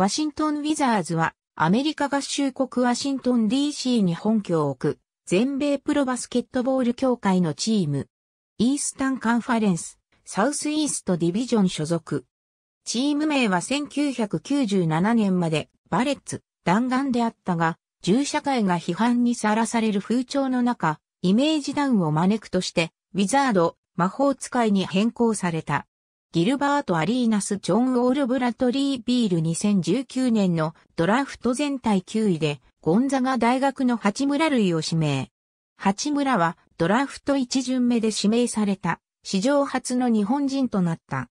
ワシントン・ウィザーズは、アメリカ合衆国ワシントン DC に本拠を置く、全米プロバスケットボール協会のチーム。イースタンカンファレンス、サウスイーストディビジョン所属。チーム名は1997年まで、バレッツ、弾丸であったが、銃社会が批判にさらされる風潮の中、イメージダウンを招くとして、ウィザード、魔法使いに変更された。ギルバート・アリーナス・ジョン・オール・ブラッドリー・ビール2019年のドラフト全体9位で、ゴンザが大学の八村類を指名。八村はドラフト1巡目で指名された、史上初の日本人となった。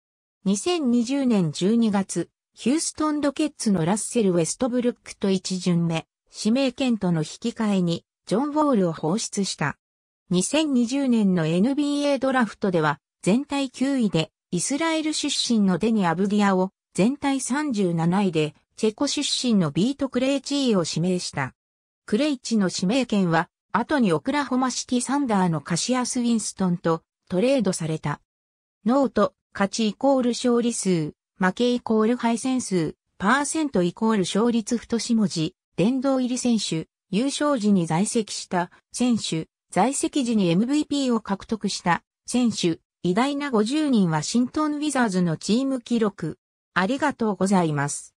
2020年12月、ヒューストン・ドケッツのラッセル・ウェストブルックと1巡目、指名権との引き換えに、ジョン・ウォールを放出した。2020年の NBA ドラフトでは、全体9位で、イスラエル出身のデニ・アブディアを全体37位で、チェコ出身のビート・クレイチーを指名した。クレイチの指名権は、後にオクラホマシティ・サンダーのカシアス・ウィンストンとトレードされた。ノート、勝ちイコール勝利数、負けイコール敗戦数、パーセントイコール勝率太し文字、殿堂入り選手、優勝時に在籍した選手、在籍時に MVP を獲得した選手、偉大な50人ワシントンウィザーズのチーム記録。ありがとうございます。